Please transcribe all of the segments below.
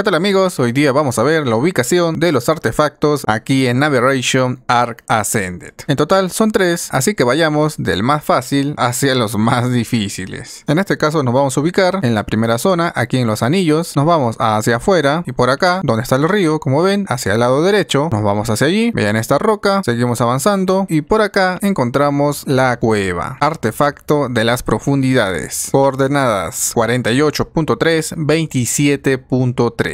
¿Qué tal amigos? Hoy día vamos a ver la ubicación de los artefactos aquí en Navigation Arc Ascended. En total son tres, así que vayamos del más fácil hacia los más difíciles. En este caso nos vamos a ubicar en la primera zona, aquí en los anillos, nos vamos hacia afuera y por acá, donde está el río, como ven, hacia el lado derecho, nos vamos hacia allí, vean esta roca, seguimos avanzando y por acá encontramos la cueva, artefacto de las profundidades, coordenadas 48.3, 27.3.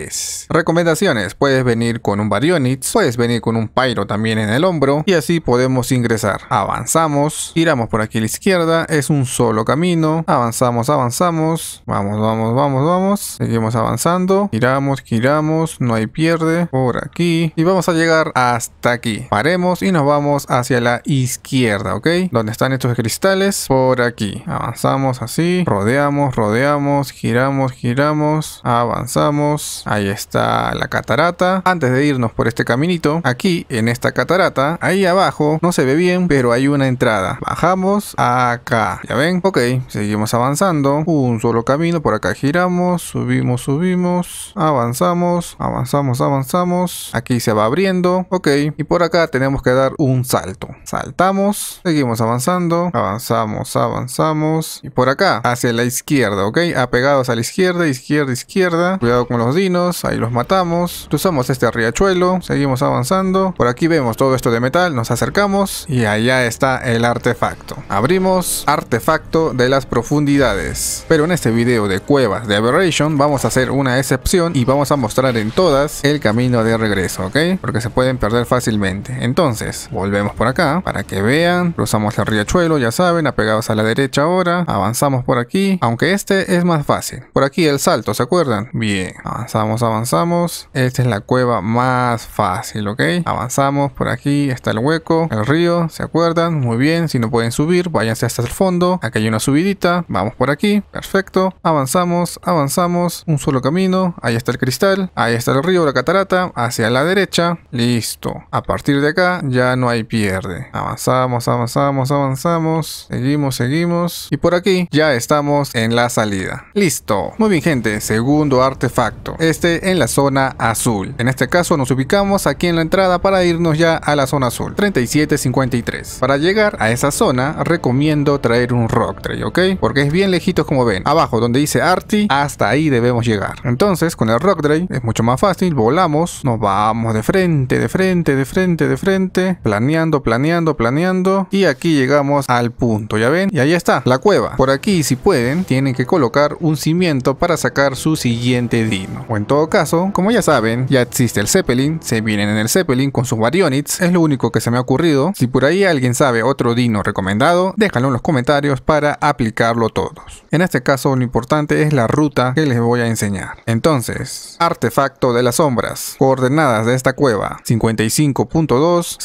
Recomendaciones, puedes venir con un Baryonyx, puedes venir con un Pyro también en el hombro y así podemos ingresar. Avanzamos, giramos por aquí a la izquierda, es un solo camino, avanzamos, avanzamos, vamos, vamos, vamos, vamos, seguimos avanzando, giramos, giramos, no hay pierde, por aquí y vamos a llegar hasta aquí. Paremos y nos vamos hacia la izquierda, ¿ok? Donde están estos cristales, por aquí. Avanzamos así, rodeamos, rodeamos, giramos, giramos, avanzamos, Ahí está la catarata. Antes de irnos por este caminito, aquí en esta catarata, ahí abajo, no se ve bien, pero hay una entrada. Bajamos acá. ¿Ya ven? Ok, seguimos avanzando. Un solo camino, por acá giramos, subimos, subimos, avanzamos, avanzamos, avanzamos. Aquí se va abriendo. Ok, y por acá tenemos que dar un salto. Saltamos, seguimos avanzando, avanzamos, avanzamos. Y por acá, hacia la izquierda, ok, apegados a la izquierda, izquierda, izquierda. Cuidado con los días ahí los matamos, cruzamos este riachuelo, seguimos avanzando, por aquí vemos todo esto de metal, nos acercamos y allá está el artefacto. Abrimos artefacto de las profundidades, pero en este video de cuevas de Aberration vamos a hacer una excepción y vamos a mostrar en todas el camino de regreso, ¿ok? Porque se pueden perder fácilmente. Entonces, volvemos por acá para que vean, cruzamos el riachuelo, ya saben, apegados a la derecha ahora, avanzamos por aquí, aunque este es más fácil. Por aquí el salto, ¿se acuerdan? Bien, avanzamos avanzamos, avanzamos. Esta es la cueva más fácil, ¿ok? Avanzamos por aquí, está el hueco, el río, ¿se acuerdan? Muy bien, si no pueden subir, váyanse hasta el fondo. aquí hay una subidita, vamos por aquí, perfecto. Avanzamos, avanzamos, un solo camino, ahí está el cristal, ahí está el río, la catarata, hacia la derecha, listo. A partir de acá ya no hay pierde. Avanzamos, avanzamos, avanzamos, seguimos, seguimos. Y por aquí ya estamos en la salida. Listo. Muy bien gente, segundo artefacto este en la zona azul. En este caso nos ubicamos aquí en la entrada para irnos ya a la zona azul, 3753. Para llegar a esa zona recomiendo traer un rock tray, ¿ok? Porque es bien lejitos como ven, abajo donde dice Arti, hasta ahí debemos llegar. Entonces con el rock tray es mucho más fácil, volamos, nos vamos de frente, de frente, de frente, de frente, planeando, planeando, planeando y aquí llegamos al punto, ¿ya ven? Y ahí está, la cueva. Por aquí si pueden, tienen que colocar un cimiento para sacar su siguiente dino en todo caso, como ya saben, ya existe el Zeppelin, se vienen en el Zeppelin con sus Baryonyx, es lo único que se me ha ocurrido. Si por ahí alguien sabe otro Dino recomendado, déjalo en los comentarios para aplicarlo todos. En este caso lo importante es la ruta que les voy a enseñar. Entonces, artefacto de las sombras, coordenadas de esta cueva, 55.2,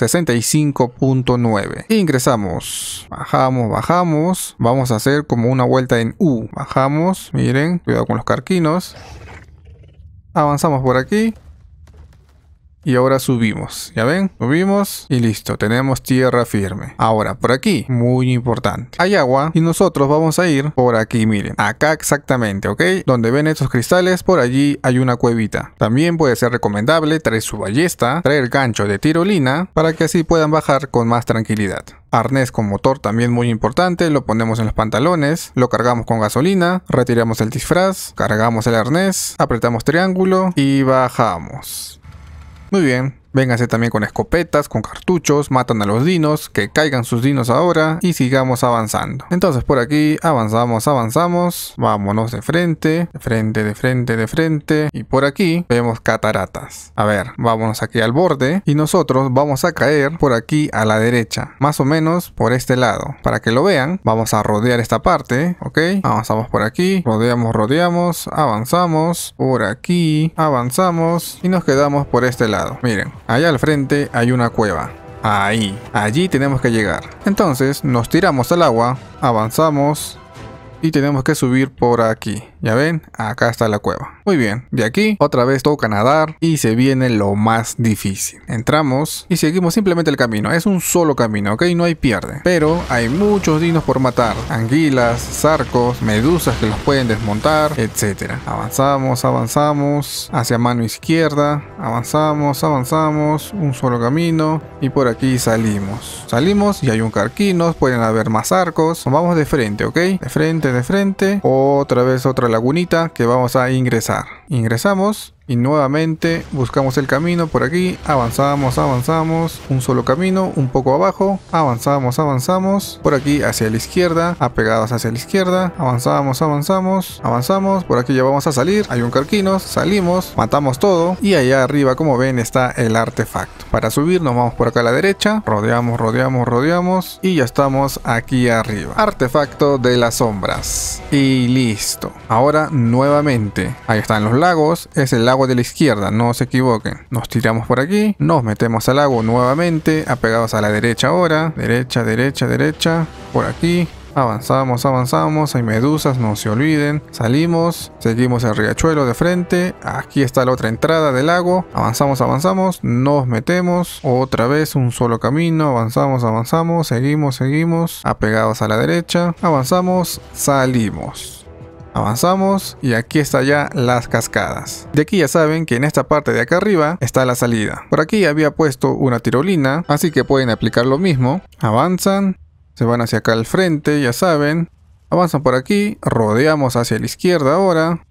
65.9. Ingresamos, bajamos, bajamos, vamos a hacer como una vuelta en U. Bajamos, miren, cuidado con los carquinos. Avanzamos por aquí y ahora subimos. ¿Ya ven? Subimos y listo, tenemos tierra firme. Ahora, por aquí, muy importante. Hay agua y nosotros vamos a ir por aquí, miren. Acá exactamente, ¿ok? Donde ven estos cristales, por allí hay una cuevita. También puede ser recomendable traer su ballesta, traer gancho de tirolina, para que así puedan bajar con más tranquilidad. Arnés con motor también muy importante, lo ponemos en los pantalones, lo cargamos con gasolina, retiramos el disfraz, cargamos el arnés, apretamos triángulo y bajamos. Muy bien. Vénganse también con escopetas, con cartuchos, matan a los dinos, que caigan sus dinos ahora y sigamos avanzando. Entonces por aquí avanzamos, avanzamos, vámonos de frente, de frente, de frente, de frente y por aquí vemos cataratas. A ver, vámonos aquí al borde y nosotros vamos a caer por aquí a la derecha, más o menos por este lado. Para que lo vean, vamos a rodear esta parte, ok, avanzamos por aquí, rodeamos, rodeamos, avanzamos, por aquí, avanzamos y nos quedamos por este lado. Miren, Allá al frente hay una cueva. Ahí, allí tenemos que llegar. Entonces nos tiramos al agua, avanzamos y tenemos que subir por aquí. Ya ven, acá está la cueva. Muy bien, de aquí otra vez toca nadar y se viene lo más difícil. Entramos y seguimos simplemente el camino. Es un solo camino, ¿ok? No hay pierde. Pero hay muchos dinos por matar. Anguilas, arcos medusas que los pueden desmontar, etcétera Avanzamos, avanzamos. Hacia mano izquierda. Avanzamos, avanzamos. Un solo camino. Y por aquí salimos. Salimos y hay un carquinos. Pueden haber más arcos. Vamos de frente, ¿ok? De frente, de frente. Otra vez otra lagunita que vamos a ingresar. Ingresamos y nuevamente buscamos el camino por aquí, avanzamos, avanzamos, un solo camino, un poco abajo, avanzamos, avanzamos, por aquí hacia la izquierda, apegados hacia la izquierda, avanzamos, avanzamos, avanzamos, por aquí ya vamos a salir, hay un carquinos, salimos, matamos todo y allá arriba como ven está el artefacto. Para subir nos vamos por acá a la derecha, rodeamos, rodeamos, rodeamos y ya estamos aquí arriba. Artefacto de las sombras y listo. Ahora nuevamente, ahí están los lagos, es el lago de la izquierda, no se equivoquen. Nos tiramos por aquí, nos metemos al agua nuevamente, apegados a la derecha ahora, derecha, derecha, derecha, por aquí, Avanzamos, avanzamos, hay medusas, no se olviden. Salimos, seguimos el riachuelo de frente. Aquí está la otra entrada del lago. Avanzamos, avanzamos, nos metemos. Otra vez un solo camino. Avanzamos, avanzamos, seguimos, seguimos. Apegados a la derecha. Avanzamos, salimos. Avanzamos y aquí está ya las cascadas. De aquí ya saben que en esta parte de acá arriba está la salida. Por aquí había puesto una tirolina, así que pueden aplicar lo mismo. Avanzan, se van hacia acá al frente, ya saben. Avanzan por aquí, rodeamos hacia la izquierda ahora.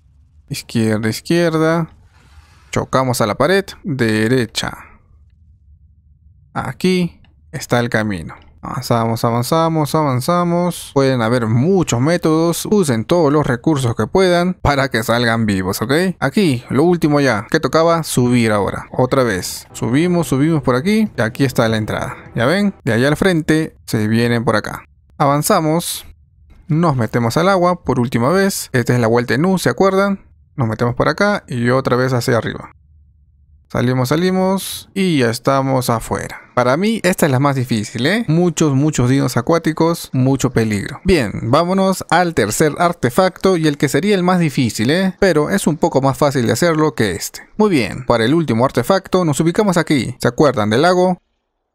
Izquierda, izquierda. Chocamos a la pared, derecha. Aquí está el camino. Avanzamos, avanzamos, avanzamos. Pueden haber muchos métodos. Usen todos los recursos que puedan para que salgan vivos, ¿ok? Aquí, lo último ya. que tocaba? Subir ahora. Otra vez. Subimos, subimos por aquí. Y aquí está la entrada. ¿Ya ven? De allá al frente se vienen por acá. Avanzamos. Nos metemos al agua por última vez. Esta es la vuelta en U, ¿se acuerdan? Nos metemos por acá y otra vez hacia arriba. Salimos, salimos y ya estamos afuera. Para mí esta es la más difícil, ¿eh? Muchos, muchos dinos acuáticos, mucho peligro. Bien, vámonos al tercer artefacto y el que sería el más difícil, ¿eh? Pero es un poco más fácil de hacerlo que este. Muy bien, para el último artefacto nos ubicamos aquí. ¿Se acuerdan del lago?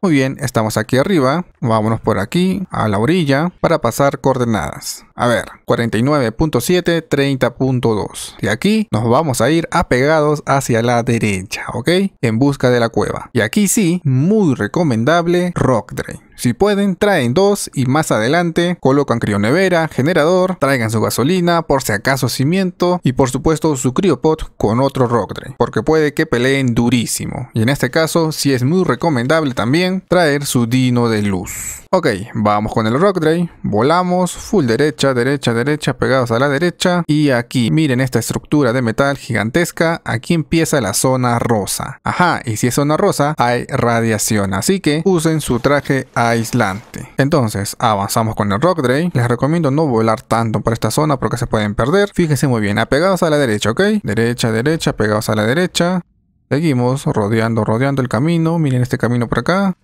Muy bien, estamos aquí arriba, vámonos por aquí, a la orilla, para pasar coordenadas. A ver, 49.7, 30.2. Y aquí nos vamos a ir apegados hacia la derecha, ¿ok? En busca de la cueva. Y aquí sí, muy recomendable Rock Drain. Si pueden, traen dos y más adelante colocan nevera, generador, traigan su gasolina, por si acaso cimiento y por supuesto su criopod con otro rock porque puede que peleen durísimo. Y en este caso, si es muy recomendable también traer su dino de luz. Ok, vamos con el rock volamos, full derecha, derecha, derecha, pegados a la derecha y aquí, miren esta estructura de metal gigantesca, aquí empieza la zona rosa. Ajá, y si es zona rosa, hay radiación, así que usen su traje a aislante. Entonces, avanzamos con el Rock Drain. Les recomiendo no volar tanto por esta zona porque se pueden perder. Fíjense muy bien, apegados a la derecha, ¿ok? Derecha, derecha, pegados a la derecha. Seguimos rodeando, rodeando el camino. Miren este camino por acá.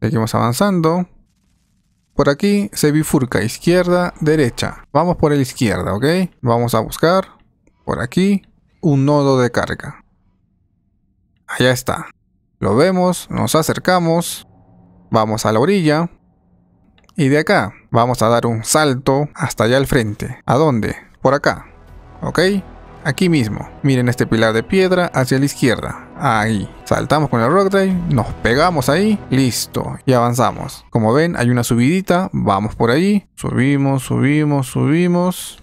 Seguimos avanzando. Por aquí se bifurca izquierda, derecha. Vamos por la izquierda, ¿ok? Vamos a buscar por aquí un nodo de carga. Allá está. Lo vemos, nos acercamos vamos a la orilla y de acá vamos a dar un salto hasta allá al frente. ¿A dónde? Por acá. ¿Ok? Aquí mismo. Miren este pilar de piedra hacia la izquierda. Ahí. Saltamos con el rock drive, nos pegamos ahí, listo. Y avanzamos. Como ven, hay una subidita, vamos por ahí. Subimos, subimos, subimos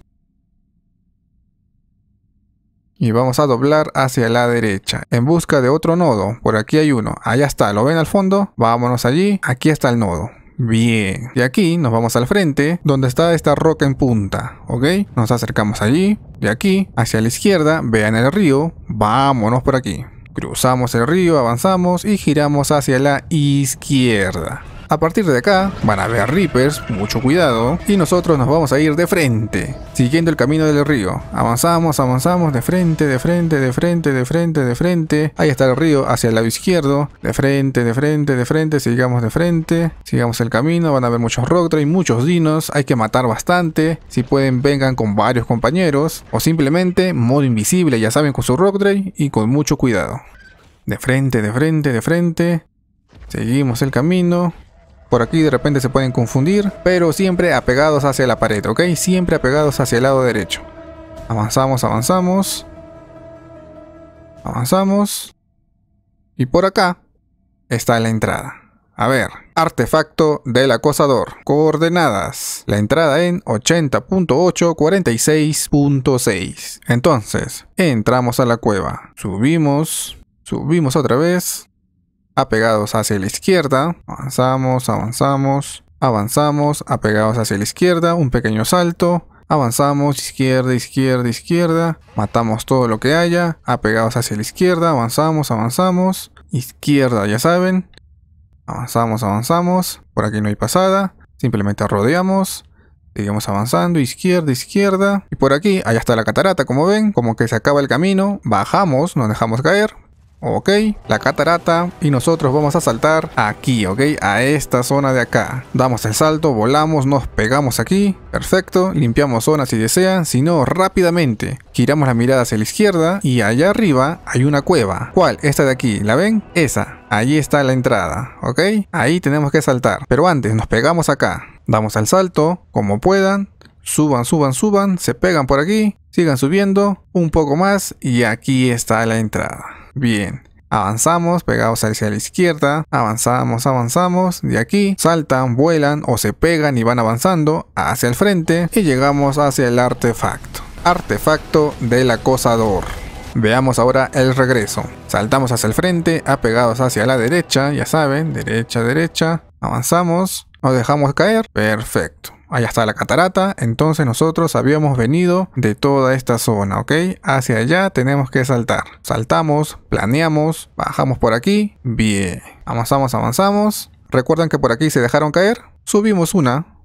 y vamos a doblar hacia la derecha en busca de otro nodo. Por aquí hay uno. Allá está, ¿lo ven al fondo? Vámonos allí. Aquí está el nodo. Bien, y aquí nos vamos al frente, donde está esta roca en punta, ¿ok? Nos acercamos allí, de aquí, hacia la izquierda, vean el río, vámonos por aquí. Cruzamos el río, avanzamos y giramos hacia la izquierda. A partir de acá van a ver Reapers, mucho cuidado, y nosotros nos vamos a ir de frente, siguiendo el camino del río. Avanzamos, avanzamos, de frente, de frente, de frente, de frente, de frente. Ahí está el río hacia el lado izquierdo, de frente, de frente, de frente, sigamos de frente, sigamos el camino, van a ver muchos Rocktrain, muchos Dinos, hay que matar bastante, si pueden vengan con varios compañeros, o simplemente modo invisible, ya saben, con su Rocktrain y con mucho cuidado. De frente, de frente, de frente. Seguimos el camino por aquí de repente se pueden confundir, pero siempre apegados hacia la pared, ¿ok? Siempre apegados hacia el lado derecho. Avanzamos, avanzamos. Avanzamos. Y por acá está la entrada. A ver, artefacto del acosador. Coordenadas. La entrada en 46.6 Entonces, entramos a la cueva. Subimos. Subimos otra vez apegados hacia la izquierda, avanzamos, avanzamos, avanzamos, apegados hacia la izquierda, un pequeño salto, avanzamos, izquierda, izquierda, izquierda, matamos todo lo que haya, apegados hacia la izquierda, avanzamos, avanzamos, izquierda, ya saben, avanzamos, avanzamos, por aquí no hay pasada, simplemente rodeamos, Seguimos avanzando, izquierda, izquierda. Y por aquí, allá está la catarata, como ven, como que se acaba el camino. Bajamos, nos dejamos caer ok, la catarata y nosotros vamos a saltar aquí, ok, a esta zona de acá. Damos el salto, volamos, nos pegamos aquí, perfecto, limpiamos zona si desean, si no, rápidamente. Giramos la mirada hacia la izquierda y allá arriba hay una cueva. ¿Cuál? Esta de aquí, ¿la ven? Esa. Allí está la entrada, ¿ok? Ahí tenemos que saltar. Pero antes, nos pegamos acá. Damos el salto, como puedan. Suban, suban, suban, se pegan por aquí, sigan subiendo, un poco más y aquí está la entrada. Bien. Avanzamos, pegados hacia la izquierda, avanzamos, avanzamos, de aquí saltan, vuelan o se pegan y van avanzando hacia el frente y llegamos hacia el artefacto, artefacto del acosador. Veamos ahora el regreso. Saltamos hacia el frente, apegados hacia la derecha, ya saben, derecha, derecha, avanzamos, nos dejamos caer, perfecto allá está la catarata, entonces nosotros habíamos venido de toda esta zona, ¿ok? Hacia allá tenemos que saltar. Saltamos, planeamos, bajamos por aquí, bien. Avanzamos, avanzamos. Recuerdan que por aquí se dejaron caer, subimos una,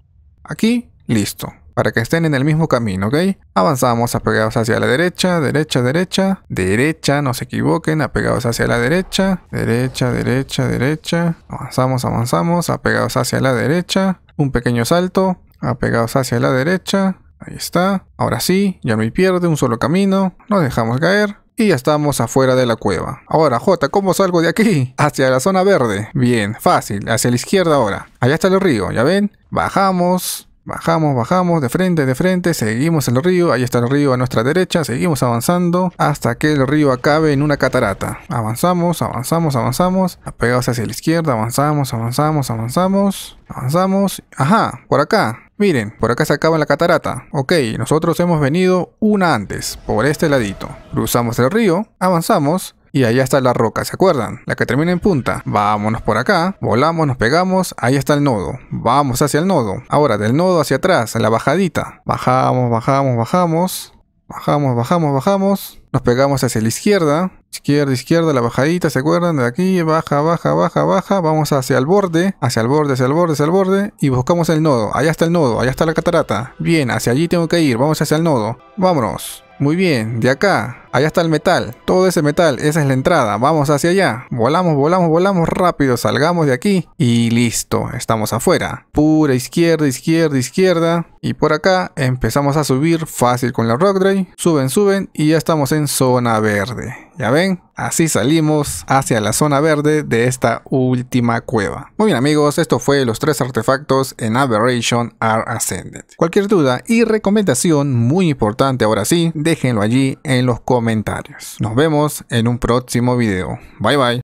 aquí, listo para que estén en el mismo camino, ¿ok? Avanzamos apegados hacia la derecha, derecha, derecha, derecha, no se equivoquen, apegados hacia la derecha, derecha, derecha, derecha, avanzamos, avanzamos, apegados hacia la derecha, un pequeño salto, apegados hacia la derecha, ahí está, ahora sí, ya no pierde, un solo camino, nos dejamos caer, y ya estamos afuera de la cueva. Ahora, Jota ¿cómo salgo de aquí? Hacia la zona verde. Bien, fácil, hacia la izquierda ahora. Allá está el río, ¿ya ven? Bajamos, bajamos, bajamos, de frente, de frente, seguimos el río, ahí está el río a nuestra derecha, seguimos avanzando hasta que el río acabe en una catarata. Avanzamos, avanzamos, avanzamos, apegados hacia la izquierda, avanzamos, avanzamos, avanzamos, avanzamos. Ajá, por acá. Miren, por acá se acaba la catarata. Ok, nosotros hemos venido una antes, por este ladito. Cruzamos el río, avanzamos y allá está la roca, ¿se acuerdan? La que termina en punta. Vámonos por acá, volamos, nos pegamos, ahí está el nodo. Vamos hacia el nodo. Ahora, del nodo hacia atrás, a la bajadita. Bajamos, bajamos, bajamos. Bajamos, bajamos, bajamos. Nos pegamos hacia la izquierda. Izquierda, izquierda, la bajadita, ¿se acuerdan? De aquí, baja, baja, baja, baja. Vamos hacia el borde, hacia el borde, hacia el borde, hacia el borde. Y buscamos el nodo. Allá está el nodo, allá está la catarata. Bien, hacia allí tengo que ir. Vamos hacia el nodo. Vámonos. Muy bien, de acá, allá está el metal, todo ese metal, esa es la entrada, vamos hacia allá, volamos, volamos, volamos rápido, salgamos de aquí y listo, estamos afuera. Pura izquierda, izquierda, izquierda y por acá empezamos a subir fácil con la rock suben, suben y ya estamos en zona verde. Ya ven, así salimos hacia la zona verde de esta última cueva. Muy bien amigos, esto fue los tres artefactos en Aberration Are Ascended. Cualquier duda y recomendación muy importante ahora sí, déjenlo allí en los comentarios. Nos vemos en un próximo video. Bye bye.